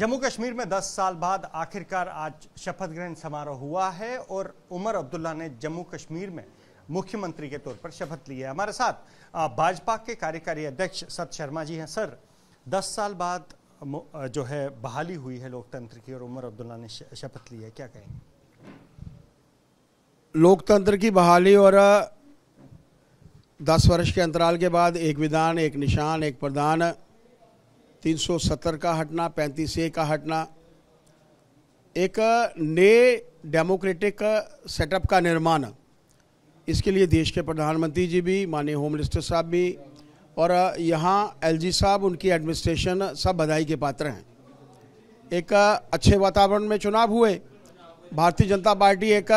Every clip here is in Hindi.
जम्मू कश्मीर में 10 साल बाद आखिरकार आज शपथ ग्रहण समारोह हुआ है और उमर अब्दुल्ला ने जम्मू कश्मीर में मुख्यमंत्री के तौर पर शपथ ली है हमारे साथ भाजपा के कार्यकारी अध्यक्ष सत शर्मा जी हैं सर 10 साल बाद जो है बहाली हुई है लोकतंत्र की और उमर अब्दुल्ला ने शपथ ली है क्या कहेंगे लोकतंत्र की बहाली और दस वर्ष के अंतराल के बाद एक विधान एक निशान एक प्रधान 370 का हटना पैंतीस ए का हटना एक नए डेमोक्रेटिक सेटअप का निर्माण इसके लिए देश के प्रधानमंत्री जी भी माननीय होम मिनिस्टर साहब भी और यहाँ एलजी साहब उनकी एडमिनिस्ट्रेशन सब बधाई के पात्र हैं एक अच्छे वातावरण में चुनाव हुए भारतीय जनता पार्टी एक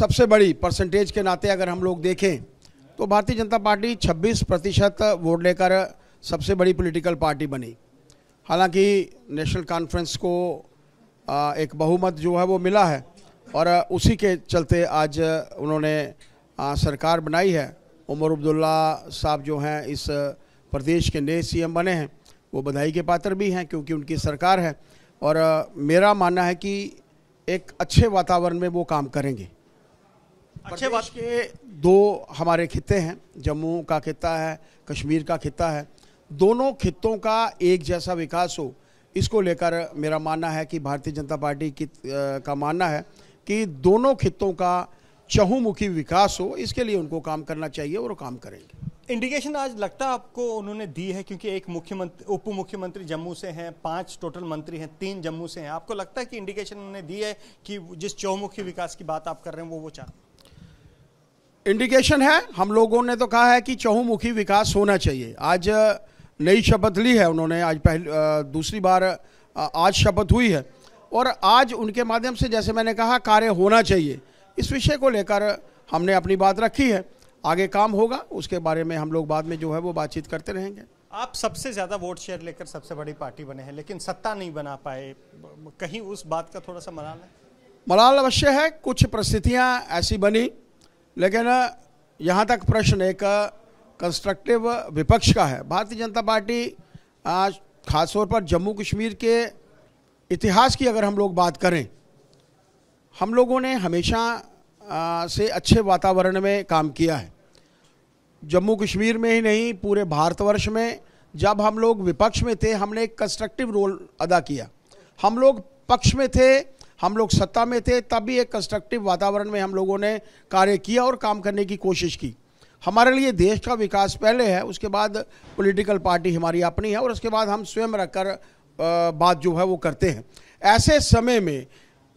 सबसे बड़ी परसेंटेज के नाते अगर हम लोग देखें तो भारतीय जनता पार्टी 26 प्रतिशत वोट लेकर सबसे बड़ी पॉलिटिकल पार्टी बनी हालांकि नेशनल कॉन्फ्रेंस को एक बहुमत जो है वो मिला है और उसी के चलते आज उन्होंने सरकार बनाई है उमर अब्दुल्ला साहब जो हैं इस प्रदेश के नए सीएम बने हैं वो बधाई के पात्र भी हैं क्योंकि उनकी सरकार है और मेरा मानना है कि एक अच्छे वातावरण में वो काम करेंगे अच्छे बात के दो हमारे खिते हैं जम्मू का खिता है कश्मीर का खिता है दोनों खित्तों का एक जैसा विकास हो इसको लेकर मेरा मानना है कि भारतीय जनता पार्टी की का मानना है कि दोनों खित्तों का चहुमुखी विकास हो इसके लिए उनको काम करना चाहिए और काम करेंगे इंडिकेशन आज लगता है आपको उन्होंने दी है क्योंकि एक मुख्यमंत्री उप मुख्यमंत्री जम्मू से हैं पांच टोटल मंत्री हैं तीन जम्मू से हैं आपको लगता है कि इंडिकेशन उन्होंने दी है कि जिस चौमुखी विकास की बात आप कर रहे हैं वो वो चाह इंडिकेशन है हम लोगों ने तो कहा है कि चहुमुखी विकास होना चाहिए आज नई शपथ ली है उन्होंने आज पहली दूसरी बार आज शपथ हुई है और आज उनके माध्यम से जैसे मैंने कहा कार्य होना चाहिए इस विषय को लेकर हमने अपनी बात रखी है आगे काम होगा उसके बारे में हम लोग बाद में जो है वो बातचीत करते रहेंगे आप सबसे ज़्यादा वोट शेयर लेकर सबसे बड़ी पार्टी बने हैं लेकिन सत्ता नहीं बना पाए कहीं उस बात का थोड़ा सा मलाल है मलाल अवश्य है कुछ परिस्थितियाँ ऐसी बनी लेकिन यहाँ तक प्रश्न एक कंस्ट्रक्टिव विपक्ष का है भारतीय जनता पार्टी आज खासतौर पर जम्मू कश्मीर के इतिहास की अगर हम लोग बात करें हम लोगों ने हमेशा से अच्छे वातावरण में काम किया है जम्मू कश्मीर में ही नहीं पूरे भारतवर्ष में जब हम लोग विपक्ष में थे हमने एक कंस्ट्रक्टिव रोल अदा किया हम लोग पक्ष में थे हम लोग सत्ता में थे तब भी एक कंस्ट्रक्टिव वातावरण में हम लोगों ने कार्य किया और काम करने की कोशिश की हमारे लिए देश का विकास पहले है उसके बाद पॉलिटिकल पार्टी हमारी अपनी है और उसके बाद हम स्वयं रखकर बात जो है वो करते हैं ऐसे समय में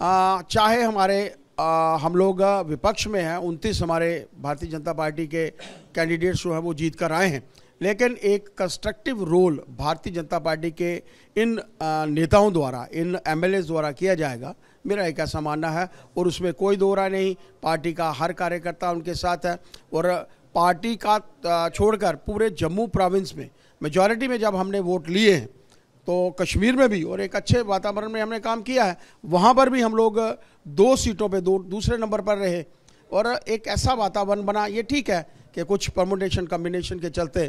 आ, चाहे हमारे आ, हम लोग विपक्ष में हैं उनतीस हमारे भारतीय जनता पार्टी के कैंडिडेट्स जो हैं वो जीत कर आए हैं लेकिन एक कंस्ट्रक्टिव रोल भारतीय जनता पार्टी के इन नेताओं द्वारा इन एम द्वारा किया जाएगा मेरा एक ऐसा मानना है और उसमें कोई दो नहीं पार्टी का हर कार्यकर्ता उनके साथ है और पार्टी का छोड़कर पूरे जम्मू प्रोविंस में मेजॉरिटी में जब हमने वोट लिए हैं तो कश्मीर में भी और एक अच्छे वातावरण में हमने काम किया है वहाँ पर भी हम लोग दो सीटों पे दो दूसरे नंबर पर रहे और एक ऐसा वातावरण बना ये ठीक है कि कुछ परमोटेशन कम्बिनेशन के चलते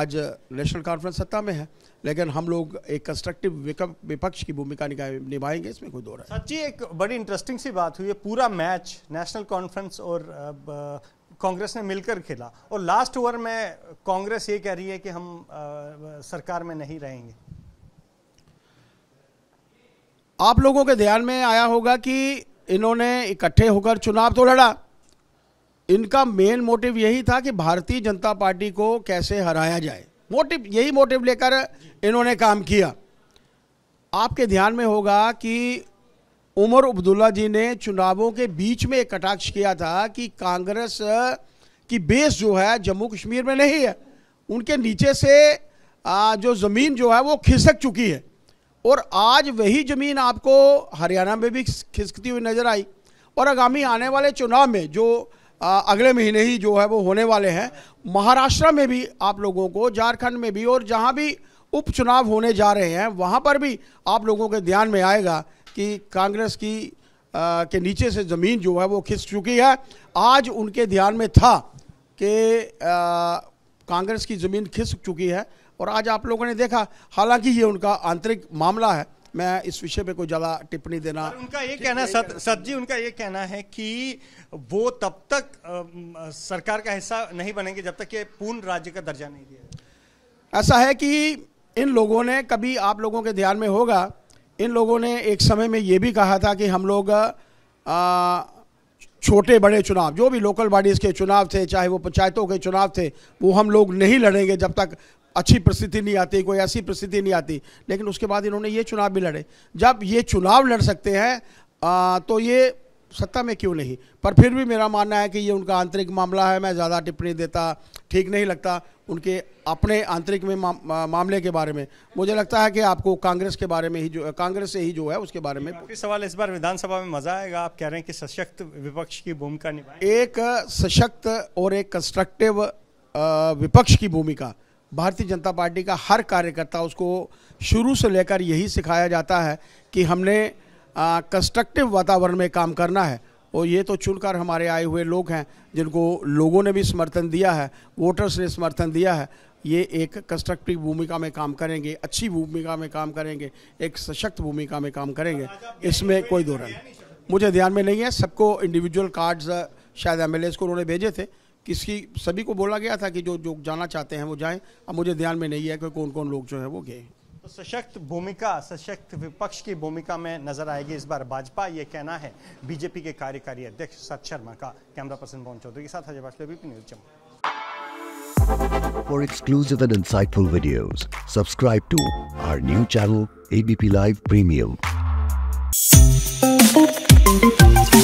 आज नेशनल कॉन्फ्रेंस सत्ता में है लेकिन हम लोग एक कंस्ट्रक्टिव विपक्ष की भूमिका निभाएंगे इसमें कोई दो राय सच्ची एक बड़ी इंटरेस्टिंग सी बात हुई है पूरा मैच नेशनल कॉन्फ्रेंस और कांग्रेस ने मिलकर खेला और लास्ट ओवर में कांग्रेस ये कह रही है कि हम आ, सरकार में नहीं रहेंगे आप लोगों के ध्यान में आया होगा कि इन्होंने इकट्ठे होकर चुनाव तो लड़ा इनका मेन मोटिव यही था कि भारतीय जनता पार्टी को कैसे हराया जाए मोटिव यही मोटिव लेकर इन्होंने काम किया आपके ध्यान में होगा कि उमर अब्दुल्ला जी ने चुनावों के बीच में एक कटाक्ष किया था कि कांग्रेस की बेस जो है जम्मू कश्मीर में नहीं है उनके नीचे से जो ज़मीन जो है वो खिसक चुकी है और आज वही ज़मीन आपको हरियाणा में भी खिसकती हुई नज़र आई और आगामी आने वाले चुनाव में जो आ, अगले महीने ही जो है वो होने वाले हैं महाराष्ट्र में भी आप लोगों को झारखंड में भी और जहाँ भी उपचुनाव होने जा रहे हैं वहाँ पर भी आप लोगों के ध्यान में आएगा कि कांग्रेस की आ, के नीचे से ज़मीन जो है वो खिस चुकी है आज उनके ध्यान में था कि कांग्रेस की ज़मीन खिसक चुकी है और आज आप लोगों ने देखा हालांकि ये उनका आंतरिक मामला है मैं इस विषय पे कोई ज़्यादा टिप्पणी देना उनका ये कहना सत सत जी उनका ये कहना है कि वो तब तक आ, सरकार का हिस्सा नहीं बनेंगे जब तक ये पूर्ण राज्य का दर्जा नहीं दिया ऐसा है कि इन लोगों ने कभी आप लोगों के ध्यान में होगा इन लोगों ने एक समय में ये भी कहा था कि हम लोग आ, छोटे बड़े चुनाव जो भी लोकल बॉडीज़ के चुनाव थे चाहे वो पंचायतों के चुनाव थे वो हम लोग नहीं लड़ेंगे जब तक अच्छी परिस्थिति नहीं आती कोई ऐसी परिस्थिति नहीं आती लेकिन उसके बाद इन्होंने ये चुनाव भी लड़े जब ये चुनाव लड़ सकते हैं तो ये सत्ता में क्यों नहीं पर फिर भी मेरा मानना है कि ये उनका आंतरिक मामला है मैं ज़्यादा टिप्पणी देता ठीक नहीं लगता उनके अपने आंतरिक में मा, मामले के बारे में मुझे लगता है कि आपको कांग्रेस के बारे में ही जो कांग्रेस से ही जो है उसके बारे में सवाल इस बार विधानसभा में मजा आएगा आप कह रहे हैं कि सशक्त विपक्ष की भूमिका निभाए एक सशक्त और एक कंस्ट्रक्टिव विपक्ष की भूमिका भारतीय जनता पार्टी का हर कार्यकर्ता उसको शुरू से लेकर यही सिखाया जाता है कि हमने कंस्ट्रक्टिव वातावरण में काम करना है और ये तो चुनकर हमारे आए हुए लोग हैं जिनको लोगों ने भी समर्थन दिया है वोटर्स ने समर्थन दिया है ये एक कंस्ट्रक्टिव भूमिका में काम करेंगे अच्छी भूमिका में काम करेंगे एक सशक्त भूमिका में काम करेंगे इसमें कोई दो नहीं मुझे ध्यान में नहीं है सबको इंडिविजुअल कार्ड्स शायद एम को उन्होंने भेजे थे किसी सभी को बोला गया था कि जो जो जाना चाहते हैं वो जाएं अब मुझे ध्यान में नहीं है कि कौन कौन लोग जो है वो गए हैं तो सशक्त भूमिका सशक्त विपक्ष की भूमिका में नजर आएगी इस बार भाजपा ये कहना है बीजेपी के कार्यकारी अध्यक्ष सत शर्मा का कैमरा पर्सन मोहन चौधरी के साथ Ajay Vajpayee news Jammu For exclusive and insightful videos, subscribe to our new channel ABP Live Premium.